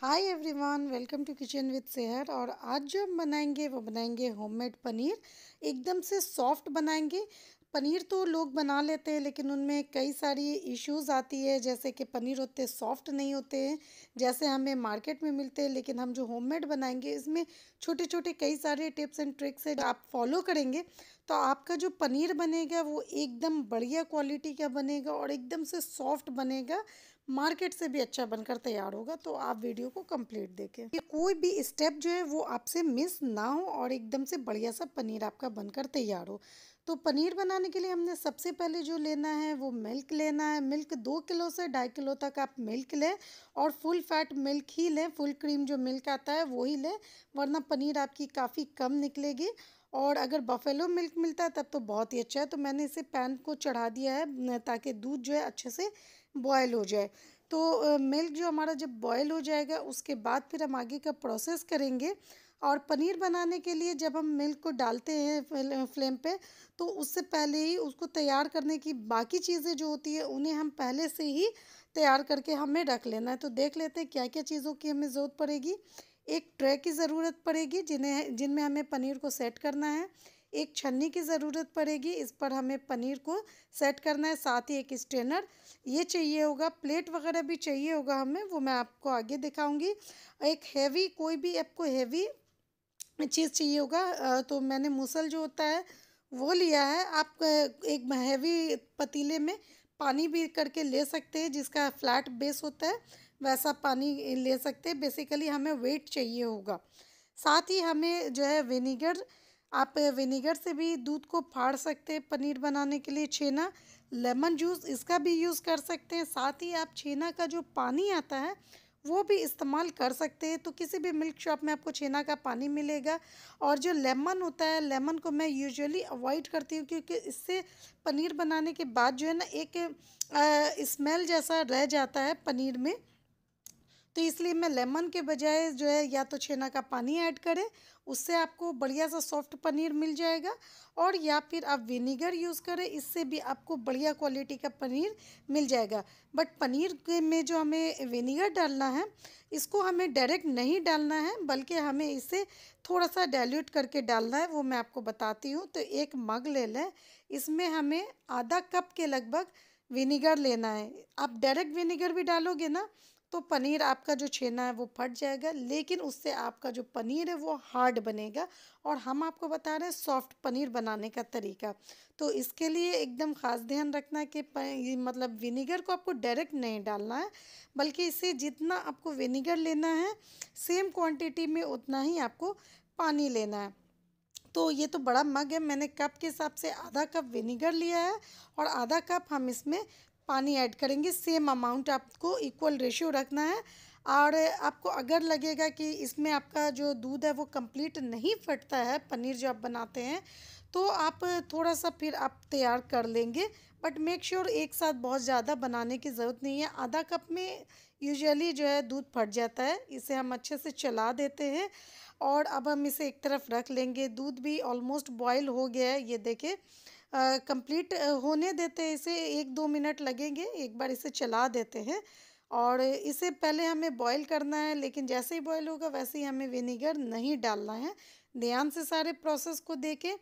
hi everyone welcome to kitchen with Sehar और आज जो हम बनाएंगे वो बनाएंगे होममेड पनीर एकदम से सॉफ्ट बनाएंगे पनीर तो लोग बना लेते हैं लेकिन उनमें कई सारी इश्यूज़ आती है जैसे कि पनीर होते सॉफ्ट नहीं होते हैं जैसे हमें मार्केट में मिलते हैं लेकिन हम जो होममेड बनाएंगे इसमें छोटे छोटे कई सारे टिप्स एंड ट्रिक्स है आप फॉलो करेंगे तो आपका जो पनीर बनेगा वो एकदम बढ़िया क्वालिटी का बनेगा और एकदम से सॉफ्ट बनेगा मार्केट से भी अच्छा बनकर तैयार होगा तो आप वीडियो को कंप्लीट देखें ये कोई भी स्टेप जो है वो आपसे मिस ना हो और एकदम से बढ़िया सा पनीर आपका बनकर तैयार हो तो पनीर बनाने के लिए हमने सबसे पहले जो लेना है वो मिल्क लेना है मिल्क दो किलो से ढाई किलो तक आप मिल्क लें और फुल फैट मिल्क ही लें फुल क्रीम जो मिल्क आता है वो ही लें वरना पनीर आपकी काफ़ी कम निकलेगी और अगर बफेलो मिल्क मिलता है तब तो बहुत ही अच्छा है तो मैंने इसे पैन को चढ़ा दिया है ताकि दूध जो है अच्छे से बॉयल हो जाए तो मिल्क जो हमारा जब बॉयल हो जाएगा उसके बाद फिर हम आगे का प्रोसेस करेंगे और पनीर बनाने के लिए जब हम मिल्क को डालते हैं फ्लेम पे तो उससे पहले ही उसको तैयार करने की बाकी चीज़ें जो होती है उन्हें हम पहले से ही तैयार करके हमें रख लेना है तो देख लेते हैं क्या क्या चीज़ों की हमें ज़रूरत पड़ेगी एक ट्रे की ज़रूरत पड़ेगी जिन्हें जिनमें हमें पनीर को सेट करना है एक छन्नी की ज़रूरत पड़ेगी इस पर हमें पनीर को सेट करना है साथ ही एक स्ट्रेनर ये चाहिए होगा प्लेट वगैरह भी चाहिए होगा हमें वो मैं आपको आगे दिखाऊंगी एक हैवी कोई भी आपको हैवी चीज़ चाहिए होगा तो मैंने मूसल जो होता है वो लिया है आप एक हैवी पतीले में पानी भी करके ले सकते हैं जिसका फ्लैट बेस होता है वैसा पानी ले सकते हैं बेसिकली हमें वेट चाहिए होगा साथ ही हमें जो है विनीगर आप विनेगर से भी दूध को फाड़ सकते हैं पनीर बनाने के लिए छेना लेमन जूस इसका भी यूज़ कर सकते हैं साथ ही आप छेना का जो पानी आता है वो भी इस्तेमाल कर सकते हैं तो किसी भी मिल्क शॉप में आपको छेना का पानी मिलेगा और जो लेमन होता है लेमन को मैं यूजुअली अवॉइड करती हूँ क्योंकि इससे पनीर बनाने के बाद जो है ना एक स्मेल जैसा रह जाता है पनीर में तो इसलिए मैं लेमन के बजाय जो है या तो छेना का पानी ऐड करें उससे आपको बढ़िया सा सॉफ्ट पनीर मिल जाएगा और या फिर आप विनीगर यूज़ करें इससे भी आपको बढ़िया क्वालिटी का पनीर मिल जाएगा बट पनीर में जो हमें विनीगर डालना है इसको हमें डायरेक्ट नहीं डालना है बल्कि हमें इसे थोड़ा सा डायल्यूट करके डालना है वो मैं आपको बताती हूँ तो एक मग ले लें इसमें हमें आधा कप के लगभग विनीगर लेना है आप डायरेक्ट विनीगर भी डालोगे ना तो पनीर आपका जो छेना है वो फट जाएगा लेकिन उससे आपका जो पनीर है वो हार्ड बनेगा और हम आपको बता रहे हैं सॉफ्ट पनीर बनाने का तरीका तो इसके लिए एकदम ख़ास ध्यान रखना कि मतलब विनीगर को आपको डायरेक्ट नहीं डालना है बल्कि इसे जितना आपको विनीगर लेना है सेम क्वान्टिटी में उतना ही आपको पानी लेना है तो ये तो बड़ा मग है मैंने कप के हिसाब से आधा कप विनीगर लिया है और आधा कप हम इसमें पानी ऐड करेंगे सेम अमाउंट आपको इक्वल रेशियो रखना है और आपको अगर लगेगा कि इसमें आपका जो दूध है वो कंप्लीट नहीं फटता है पनीर जो आप बनाते हैं तो आप थोड़ा सा फिर आप तैयार कर लेंगे बट मेक श्योर एक साथ बहुत ज़्यादा बनाने की ज़रूरत नहीं है आधा कप में यूजुअली जो है दूध फट जाता है इसे हम अच्छे से चला देते हैं और अब हम इसे एक तरफ रख लेंगे दूध भी ऑलमोस्ट बॉयल हो गया है ये देखें कंप्लीट होने देते इसे एक दो मिनट लगेंगे एक बार इसे चला देते हैं और इसे पहले हमें बॉईल करना है लेकिन जैसे ही बॉईल होगा वैसे ही हमें विनीगर नहीं डालना है ध्यान से सारे प्रोसेस को देखें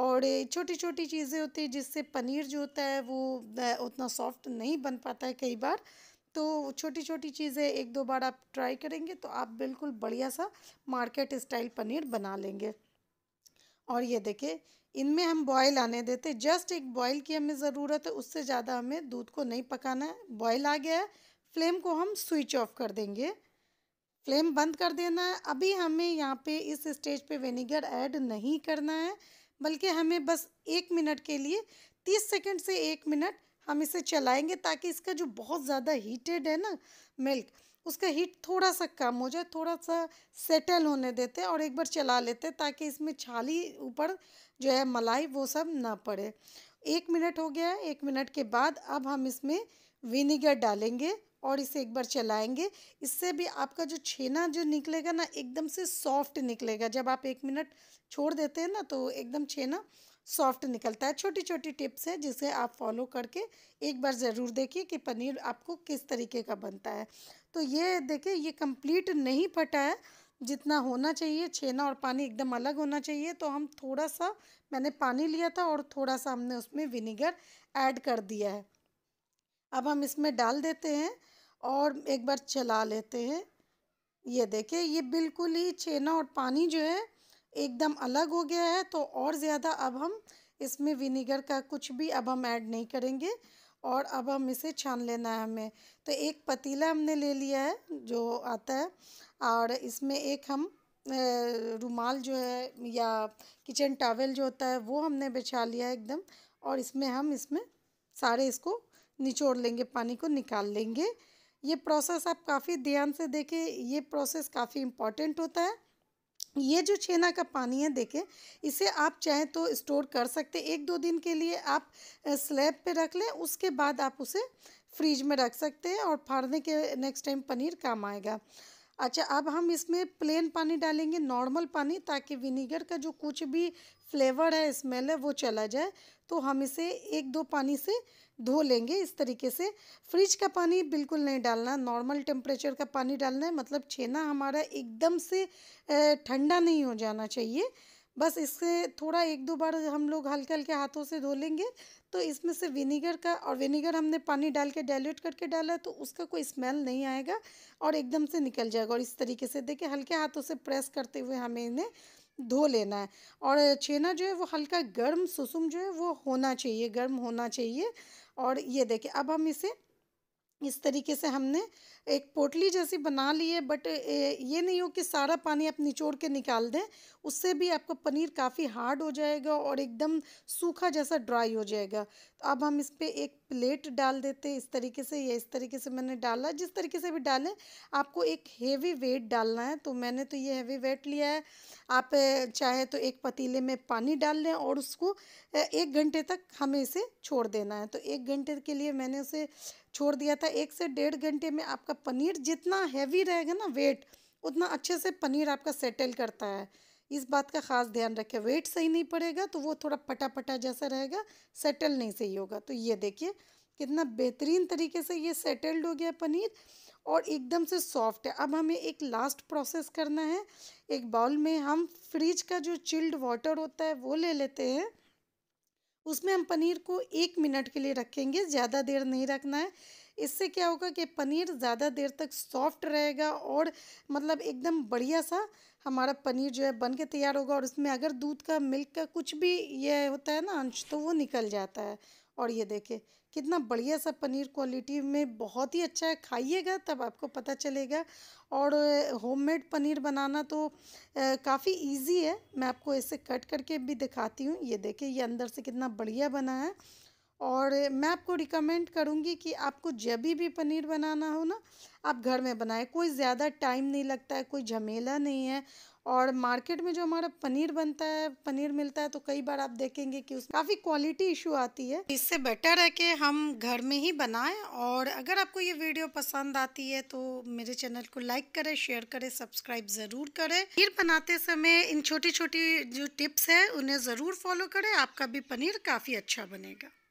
और छोटी छोटी चीज़ें होती है जिससे पनीर जो होता है वो उतना सॉफ्ट नहीं बन पाता है कई बार तो छोटी छोटी चीज़ें एक दो बार आप ट्राई करेंगे तो आप बिल्कुल बढ़िया सा मार्केट स्टाइल पनीर बना लेंगे और ये देखिए इनमें हम बॉयल आने देते जस्ट एक बॉयल की हमें ज़रूरत है उससे ज़्यादा हमें दूध को नहीं पकाना है बॉयल आ गया है फ्लेम को हम स्विच ऑफ कर देंगे फ्लेम बंद कर देना है अभी हमें यहाँ पे इस स्टेज पे विनीगर ऐड नहीं करना है बल्कि हमें बस एक मिनट के लिए तीस सेकेंड से एक मिनट हम इसे चलाएंगे ताकि इसका जो बहुत ज़्यादा हीटेड है ना मिल्क उसका हीट थोड़ा सा कम हो जाए थोड़ा सा सेटल होने देते और एक बार चला लेते ताकि इसमें छाली ऊपर जो है मलाई वो सब ना पड़े एक मिनट हो गया है एक मिनट के बाद अब हम इसमें विनीगर डालेंगे और इसे एक बार चलाएंगे इससे भी आपका जो छेना जो निकलेगा ना एकदम से सॉफ्ट निकलेगा जब आप एक मिनट छोड़ देते हैं ना तो एकदम छेना सॉफ्ट निकलता है छोटी छोटी टिप्स हैं जिसे आप फॉलो करके एक बार ज़रूर देखिए कि पनीर आपको किस तरीके का बनता है तो ये देखिए ये कंप्लीट नहीं फटा है जितना होना चाहिए छेना और पानी एकदम अलग होना चाहिए तो हम थोड़ा सा मैंने पानी लिया था और थोड़ा सा हमने उसमें विनीगर ऐड कर दिया है अब हम इसमें डाल देते हैं और एक बार चला लेते हैं ये देखिए ये बिल्कुल ही छेना और पानी जो है एकदम अलग हो गया है तो और ज़्यादा अब हम इसमें विनीगर का कुछ भी अब हम ऐड नहीं करेंगे और अब हम इसे छान लेना है हमें तो एक पतीला हमने ले लिया है जो आता है और इसमें एक हम रुमाल जो है या किचन टावल जो होता है वो हमने बिछा लिया है एकदम और इसमें हम इसमें सारे इसको निचोड़ लेंगे पानी को निकाल लेंगे ये प्रोसेस आप काफ़ी ध्यान से देखें ये प्रोसेस काफ़ी इम्पॉर्टेंट होता है ये जो छेना का पानी है देखें इसे आप चाहें तो स्टोर कर सकते एक दो दिन के लिए आप स्लैब पे रख लें उसके बाद आप उसे फ्रिज में रख सकते हैं और फाड़ने के नेक्स्ट टाइम पनीर काम आएगा अच्छा अब हम इसमें प्लेन पानी डालेंगे नॉर्मल पानी ताकि विनीगर का जो कुछ भी फ्लेवर है स्मेल है वो चला जाए तो हम इसे एक दो पानी से धो लेंगे इस तरीके से फ्रिज का पानी बिल्कुल नहीं डालना नॉर्मल टेम्परेचर का पानी डालना है मतलब छेना हमारा एकदम से ठंडा नहीं हो जाना चाहिए बस इससे थोड़ा एक दो बार हम लोग हल्के हल्के हाथों से धो लेंगे तो इसमें से विनीगर का और विनीगर हमने पानी डाल के डाइल्यूट करके डाला तो उसका कोई स्मेल नहीं आएगा और एकदम से निकल जाएगा और इस तरीके से देखिए हल्के हाथों से प्रेस करते हुए हमें इन्हें धो लेना है और छेना जो है वो हल्का गर्म सुसुम जो है वो होना चाहिए गर्म होना चाहिए और ये देखिए अब हम इसे इस तरीके से हमने एक पोटली जैसी बना ली है बट ये नहीं हो कि सारा पानी आप निचोड़ के निकाल दें उससे भी आपका पनीर काफ़ी हार्ड हो जाएगा और एकदम सूखा जैसा ड्राई हो जाएगा तो अब हम इस पर एक प्लेट डाल देते इस तरीके से या इस तरीके से मैंने डाला जिस तरीके से भी डालें आपको एक हेवी वेट डालना है तो मैंने तो ये हेवी वेट लिया है आप चाहे तो एक पतीले में पानी डाल लें और उसको एक घंटे तक हमें इसे छोड़ देना है तो एक घंटे के लिए मैंने उसे छोड़ दिया था एक से डेढ़ घंटे में आपका पनीर जितना हैवी रहेगा ना वेट उतना अच्छे से पनीर आपका सेटल करता है इस बात का ख़ास ध्यान रखें वेट सही नहीं पड़ेगा तो वो थोड़ा पटापटा जैसा रहेगा सेटल नहीं सही होगा तो ये देखिए कितना बेहतरीन तरीके से ये सेटल्ड हो गया पनीर और एकदम से सॉफ्ट है अब हमें एक लास्ट प्रोसेस करना है एक बाउल में हम फ्रिज का जो चिल्ड वाटर होता है वो ले लेते हैं उसमें हम पनीर को एक मिनट के लिए रखेंगे ज़्यादा देर नहीं रखना है इससे क्या होगा कि पनीर ज़्यादा देर तक सॉफ्ट रहेगा और मतलब एकदम बढ़िया सा हमारा पनीर जो है बन के तैयार होगा और उसमें अगर दूध का मिल्क का कुछ भी ये होता है ना अंश तो वो निकल जाता है और ये देखें कितना बढ़िया सा पनीर क्वालिटी में बहुत ही अच्छा है खाइएगा तब आपको पता चलेगा और होममेड पनीर बनाना तो काफ़ी इजी है मैं आपको इसे कट करके भी दिखाती हूँ ये देखिए ये अंदर से कितना बढ़िया बना है और मैं आपको रिकमेंड करूँगी कि आपको जब भी पनीर बनाना हो ना आप घर में बनाएं कोई ज़्यादा टाइम नहीं लगता है कोई झमेला नहीं है और मार्केट में जो हमारा पनीर बनता है पनीर मिलता है तो कई बार आप देखेंगे कि उसमें काफ़ी क्वालिटी इशू आती है इससे बेटर है कि हम घर में ही बनाएं और अगर आपको ये वीडियो पसंद आती है तो मेरे चैनल को लाइक करें शेयर करें सब्सक्राइब ज़रूर करें पनीर बनाते समय इन छोटी छोटी जो टिप्स हैं उन्हें ज़रूर फॉलो करें आपका भी पनीर काफ़ी अच्छा बनेगा